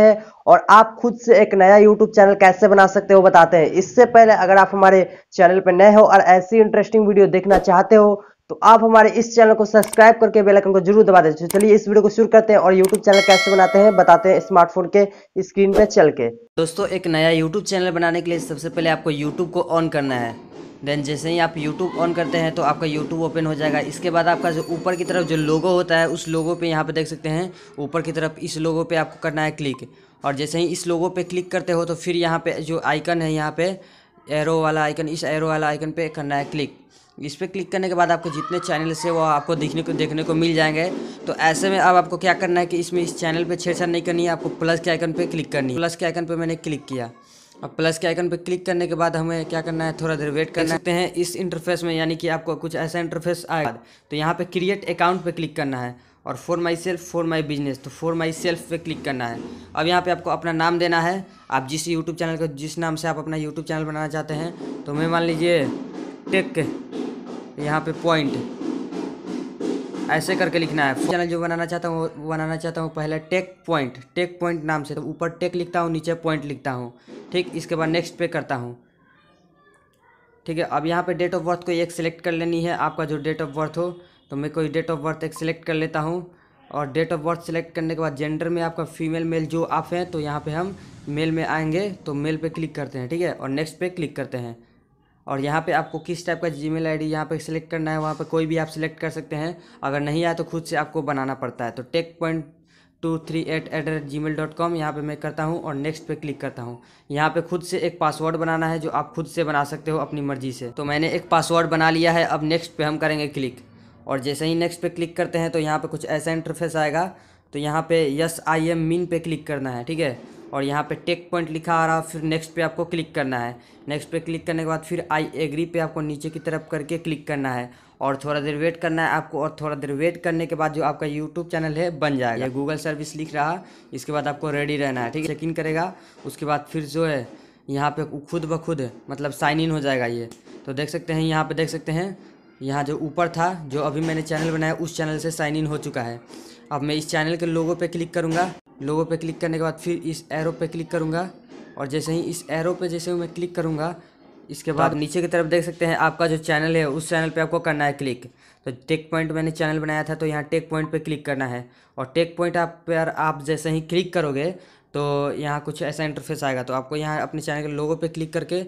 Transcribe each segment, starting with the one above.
है और आप खुद से एक नया YouTube चैनल कैसे बना सकते हो बताते हैं इससे पहले अगर आप हमारे चैनल पर नए हो और ऐसी इंटरेस्टिंग वीडियो देखना चाहते हो तो आप हमारे इस चैनल को सब्सक्राइब करके बेल आइकन को जरूर दबा दें चलिए इस वीडियो को शुरू करते हैं और YouTube चैनल कैसे बनाते हैं बताते हैं स्मार्टफोन के स्क्रीन पे चल के दोस्तों एक नया YouTube चैनल बनाने के लिए सबसे पहले आपको YouTube को ऑन करना है देन जैसे ही आप यूट्यूब ऑन करते हैं तो आपका यूट्यूब ओपन हो जाएगा इसके बाद आपका जो ऊपर की तरफ जो लोगो होता है उस लोगो पे यहाँ पे देख सकते हैं ऊपर की तरफ इस लोगो पे आपको करना है क्लिक और जैसे ही इस लोगो पे क्लिक करते हो तो फिर यहाँ पे जो आइकन है यहाँ पे एरो वाला आइकन इस एरो वाला आइकन पे करना है क्लिक इस पर क्लिक करने के बाद आपके जितने चैनल से वो आपको देखने को देखने को मिल जाएंगे तो ऐसे में अब आपको क्या करना है कि इसमें इस चैनल पर छेड़छाड़ नहीं करनी है आपको प्लस के आइकन पर क्लिक करनी है प्लस के आइकन पर मैंने क्लिक किया अब प्लस के आइकन पर क्लिक करने के बाद हमें क्या करना है थोड़ा देर वेट कर सकते हैं इस इंटरफेस में यानी कि आपको कुछ ऐसा इंटरफेस आएगा तो यहाँ पर क्रिएट अकाउंट पर क्लिक करना है और for myself for my business तो फॉर माई सेल्फ पे क्लिक करना है अब यहाँ पे आपको अपना नाम देना है आप जिस यूट्यूब चैनल को जिस नाम से आप अपना यूट्यूब चैनल बनाना चाहते हैं तो मैं मान लीजिए टेक यहाँ पे पॉइंट ऐसे करके लिखना है चैनल जो बनाना चाहता हूँ वो बनाना चाहता हूँ पहले टेक पॉइंट टेक पॉइंट नाम से तो ऊपर टेक लिखता हूँ नीचे पॉइंट लिखता हूँ ठीक इसके बाद नेक्स्ट पे करता हूँ ठीक है अब यहाँ पे डेट ऑफ बर्थ को एक सिलेक्ट कर लेनी है आपका जो डेट ऑफ बर्थ हो तो मैं कोई डेट ऑफ बर्थ एक सिलेक्ट कर लेता हूँ और डेट ऑफ बर्थ सेलेक्ट करने के बाद जेंडर में आपका फीमेल मेल जो आप हैं तो यहाँ पर हम मेल में आएंगे तो मेल पर क्लिक करते हैं ठीक है और नेक्स्ट पर क्लिक करते हैं और यहाँ पे आपको किस टाइप का जी मेल आई डी यहाँ पर सिलेक्ट करना है वहाँ पर कोई भी आप सिलेक्ट कर सकते हैं अगर नहीं आया तो खुद से आपको बनाना पड़ता है तो tech point two three eight eight rate G mail dot com यहाँ पर मैं करता हूँ और नेक्स्ट पे क्लिक करता हूँ यहाँ पे खुद से एक पासवर्ड बनाना है जो आप खुद से बना सकते हो अपनी मर्जी से तो मैंने एक पासवर्ड बना लिया है अब नेक्स्ट पे हम करेंगे क्लिक और जैसे ही नेक्स्ट पे क्लिक करते हैं तो यहाँ पे कुछ ऐसा इंटरफेस आएगा तो यहाँ पे यस आई एम मीन पे क्लिक करना है ठीक है और यहाँ पे टेक पॉइंट लिखा आ रहा फिर नेक्स्ट पे आपको क्लिक करना है नेक्स्ट पे क्लिक करने के बाद फिर आई एग्री पे आपको नीचे की तरफ करके क्लिक करना है और थोड़ा देर वेट करना है आपको और थोड़ा देर वेट करने के बाद जो आपका यूट्यूब चैनल है बन जाएगा गूगल सर्विस लिख रहा इसके बाद आपको रेडी रहना है ठीक है चेकिन करेगा उसके बाद फिर जो है यहाँ पर खुद ब खुद मतलब साइन इन हो जाएगा ये तो देख सकते हैं यहाँ पर देख सकते हैं यहाँ जो ऊपर था जो अभी मैंने चैनल बनाया उस चैनल से साइन इन हो चुका है अब मैं इस चैनल के लोगों पे क्लिक करूँगा लोगो पे क्लिक करने के बाद फिर इस एरो पे क्लिक करूँगा और जैसे ही इस एरो पे जैसे मैं क्लिक करूँगा इसके बाद तो नीचे की तरफ देख सकते हैं आपका जो चैनल है उस चैनल पे आपको करना है क्लिक तो टेक पॉइंट मैंने चैनल बनाया था तो यहाँ टेक पॉइंट पे क्लिक करना है और टेक पॉइंट आप पर आप जैसे ही क्लिक करोगे तो यहाँ कुछ ऐसा इंटरफेस आएगा तो आपको यहाँ अपने चैनल के लोगो पर क्लिक करके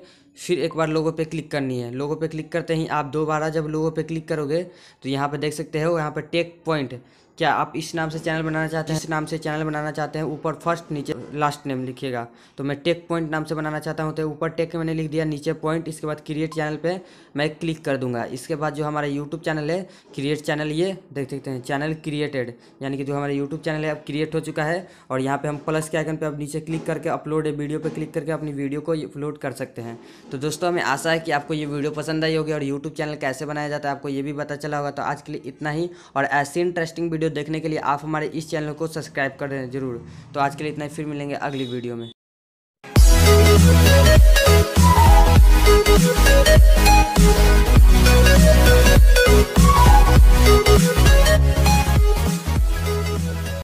फिर एक बार लोगो पर क्लिक करनी है लोगो पर क्लिक करते ही आप दोबारा जब लोगों पर क्लिक करोगे तो यहाँ पर देख सकते हो यहाँ पर टेक पॉइंट क्या आप इस नाम से चैनल बनाना चाहते हैं इस नाम से चैनल बनाना चाहते हैं ऊपर फर्स्ट नीचे लास्ट नेम लिखिएगा तो मैं टेक पॉइंट नाम से बनाना चाहता हूँ तो ऊपर टेक मैंने लिख दिया नीचे पॉइंट इसके बाद क्रिएट चैनल पे मैं क्लिक कर दूंगा इसके बाद जो हमारा यूट्यूब चैनल है क्रिएट चैनल ये देख सकते हैं चैनल क्रिएटेड यानी कि जो हमारा यूट्यूब चैनल है अब क्रिएट हो चुका है और यहाँ पर हम प्लस के आइकन पर अब नीचे क्लिक करके अपलोड वीडियो पर क्लिक करके अपनी वीडियो को अपलोड कर सकते हैं तो दोस्तों हमें आशा है कि आपको ये वीडियो पसंद आई होगी और यूट्यूब चैनल कैसे बनाया जाता है आपको ये भी पता चला होगा तो आज के लिए इतना ही और ऐसी इंटरेस्टिंग वीडियो वीडियो देखने के लिए आप हमारे इस चैनल को सब्सक्राइब कर दें जरूर तो आज के लिए इतना ही फिर मिलेंगे अगली वीडियो में We'll be right back.